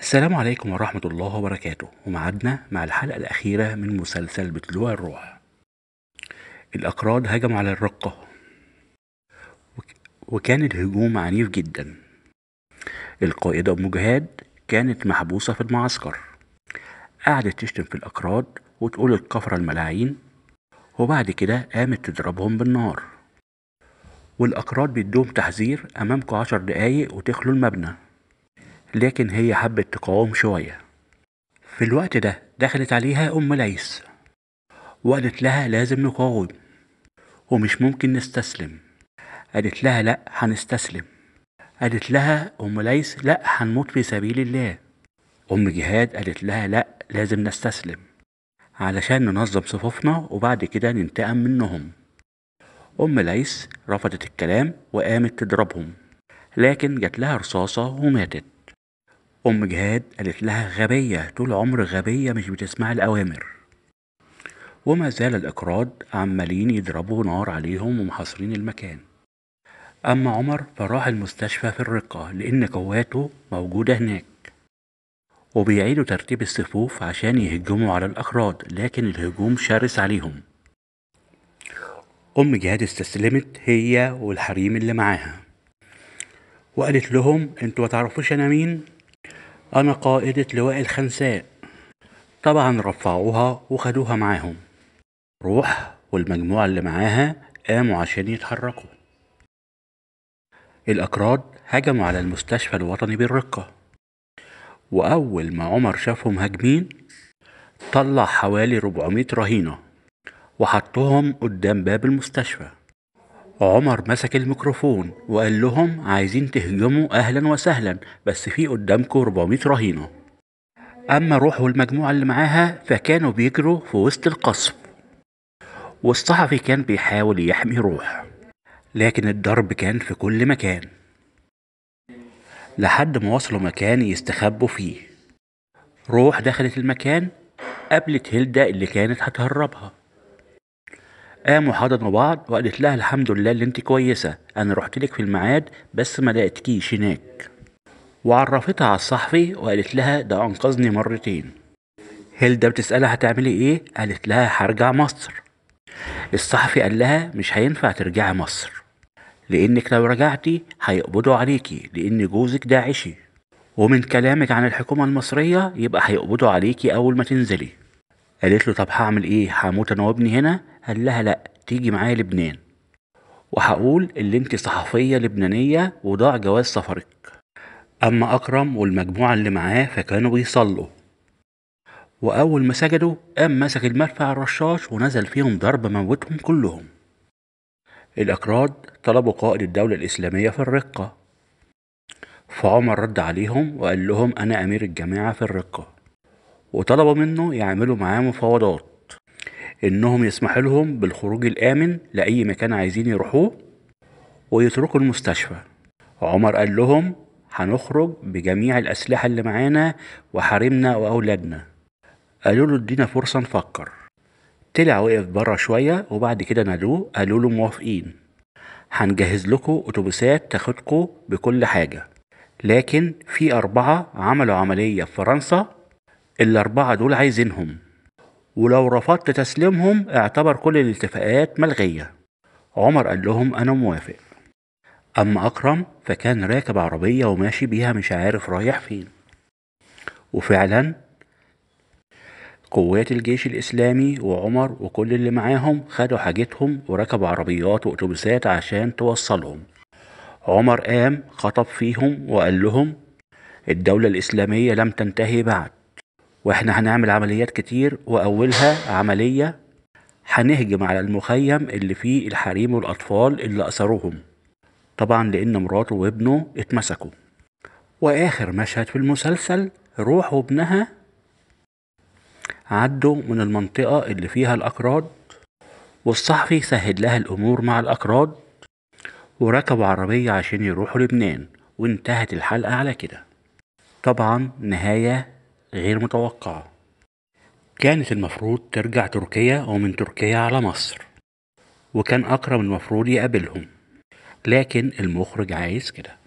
السلام عليكم ورحمة الله وبركاته ومعدنا مع الحلقة الأخيرة من مسلسل بتلوع الروح الأكراد هجموا على الرقة وكان الهجوم عنيف جدا القائدة أم جهاد كانت محبوسة في المعسكر قعدت تشتم في الأكراد وتقول الكفرة الملاعين وبعد كده قامت تضربهم بالنار والأكراد بيدوهم تحذير أمامكوا عشر دقايق وتخلوا المبنى لكن هي حبت تقاوم شوية في الوقت ده دخلت عليها أم ليس وقالت لها لازم نقاوم ومش ممكن نستسلم قالت لها لأ هنستسلم قالت لها أم ليس لأ هنموت في سبيل الله أم جهاد قالت لها لأ لازم نستسلم علشان ننظم صفوفنا وبعد كده ننتقم منهم أم ليس رفضت الكلام وقامت تضربهم لكن جات لها رصاصة وماتت أم جهاد قالت لها غبية طول عمر غبية مش بتسمع الأوامر وما زال الأكراد عمالين يضربوا نار عليهم ومحاصرين المكان أما عمر فراح المستشفى في الرقة لأن قواته موجودة هناك وبيعيدوا ترتيب الصفوف عشان يهجموا على الأكراد لكن الهجوم شرس عليهم أم جهاد استسلمت هي والحريم اللي معاها وقالت لهم انتوا متعرفوش أنا مين أنا قائدة لواء الخنساء طبعا رفعوها وخدوها معاهم روح والمجموعة اللي معاها قاموا عشان يتحركوا الأكراد هجموا على المستشفى الوطني بالرقة وأول ما عمر شافهم هاجمين طلع حوالي 400 رهينة وحطهم قدام باب المستشفى عمر مسك الميكروفون وقال لهم عايزين تهجموا أهلا وسهلا بس في قدامكم 400 رهينة أما روح والمجموعة اللي معاها فكانوا بيجروا في وسط القصف والصحفي كان بيحاول يحمي روح لكن الضرب كان في كل مكان لحد ما وصلوا مكان يستخبوا فيه روح دخلت المكان قابلت هيلدا اللي كانت هتهربها قاموا حضنوا بعض وقالت لها الحمد لله اللي انت كويسة انا رحت لك في الميعاد بس ما لقيتكيش هناك وعرفتها على الصحفي وقالت لها ده انقذني مرتين هيلدا بتسألها هتعملي ايه قالت لها هرجع مصر الصحفي قال لها مش هينفع ترجعي مصر لانك لو رجعتي هيقبضوا عليكي لان جوزك داعشي ومن كلامك عن الحكومة المصرية يبقى هيقبضوا عليكي أول ما تنزلي قالت له طب هعمل ايه هموت انا وابني هنا قال لها لا تيجي معايا لبنان وهقول اللي انت صحفية لبنانية وضاع جواز سفرك أما أكرم والمجموعة اللي معاه فكانوا بيصلوا وأول ما سجدوا قام مسك المدفع الرشاش ونزل فيهم ضرب موتهم كلهم الأكراد طلبوا قائد الدولة الإسلامية في الرقة فعمر رد عليهم وقال لهم أنا أمير الجماعة في الرقة وطلبوا منه يعملوا معاه مفاوضات انهم يسمح لهم بالخروج الامن لاي مكان عايزين يروحوه ويتركوا المستشفى عمر قال لهم هنخرج بجميع الاسلحه اللي معانا وحريمنا واولادنا قالوا له ادينا فرصه نفكر طلع وقف بره شويه وبعد كده نادوه قالوا له موافقين هنجهز لكم اتوبيسات تاخدكم بكل حاجه لكن في اربعه عملوا عمليه في فرنسا الاربعه دول عايزينهم ولو رفضت تسليمهم اعتبر كل الاتفاقات ملغية عمر قال لهم أنا موافق أما أكرم فكان راكب عربية وماشي بيها مش عارف رايح فين وفعلا قوات الجيش الإسلامي وعمر وكل اللي معاهم خدوا حاجتهم وركبوا عربيات وأتوبيسات عشان توصلهم عمر قام خطب فيهم وقال لهم الدولة الإسلامية لم تنتهي بعد واحنا هنعمل عمليات كتير واولها عملية هنهجم على المخيم اللي فيه الحريم والاطفال اللي اسروهم طبعا لان مراته وابنه اتمسكوا واخر مشهد في المسلسل روح وابنها عدوا من المنطقة اللي فيها الأكراد والصحفي سهل لها الأمور مع الأكراد وركبوا عربية عشان يروحوا لبنان وانتهت الحلقة على كده طبعا نهاية غير متوقعة كانت المفروض ترجع تركيا ومن تركيا على مصر وكان أكرم المفروض يقابلهم لكن المخرج عايز كده